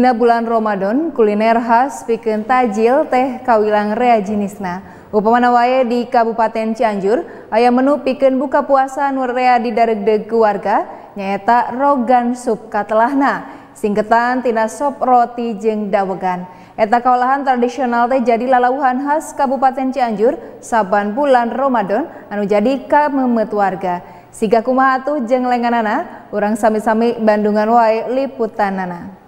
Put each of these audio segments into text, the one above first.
Dina bulan Ramadan, kuliner khas pikeun tajil teh kawilang rea jenisna. Upamana wae di Kabupaten Cianjur, aya menu pikeun buka puasa nu rea didaregdeg keluarga, nyaeta rogan sup katelahna, singketan tina sop roti jeung dawegan. Eta kaolahan tradisional teh jadi lalauhan khas Kabupaten Cianjur saban bulan Ramadan anu jadi kamemet warga. Siga kumaha atuh jeung lenganana, urang sami-sami Bandungan wae liputanana.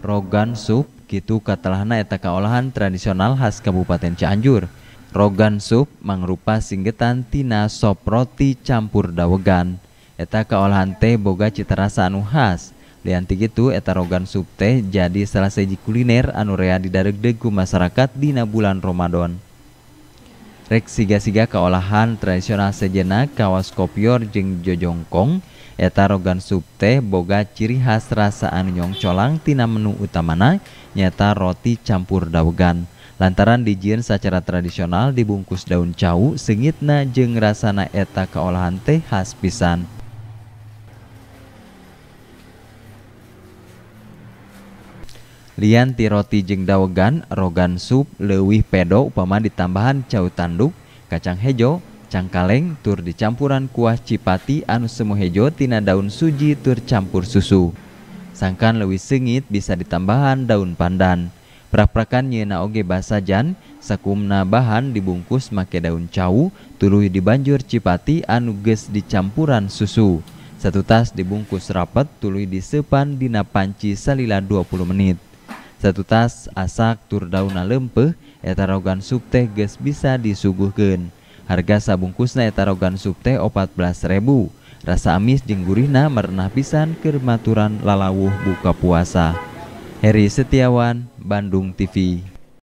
Rogan sup gitu katalahna eta kaolahan tradisional khas Kabupaten Cianjur. Rogan sup mangrupa singgetan tina sop roti campur dawegan. Eta kaolahan teh boga cita rasa anu khas. Lianti gitu eta rogan sup teh jadi salah seji kuliner anu rea didareg masyarakat dina bulan Ramadan. Rek siga-siga kaolahan tradisional sejenak kawas kopior jeng jojongkong Eta rogan sup teh boga ciri khas rasa anu nyongcolang tina menu utamana nyata roti campur daugan. Lantaran dijin secara tradisional dibungkus daun cau, sengitna jeng rasana eta keolahan teh khas pisan. Lian ti roti jeng daugan, rogan sup, lewih pedo upama ditambahan cau tanduk, kacang hejo, cangkaleng tur dicampuran kuah cipati anu semuhejo tina daun suji tur campur susu. Sangkan lebih sengit bisa ditambahan daun pandan. Prak-prakan nyena oge basajan, sakumna bahan dibungkus make daun cau, tuluy dibanjur cipati anu di dicampuran susu. Satu tas dibungkus rapat tuluy disepan dina panci salila 20 menit. Satu tas asak tur dauna lempeh, etarogan sup teh bisa disuguhkan Harga sabungkus eta tarogan subte ribu Rasa amis jenggurina gurihna merenah pisan kermaturan lalawuh buka puasa. Heri Setiawan, Bandung TV.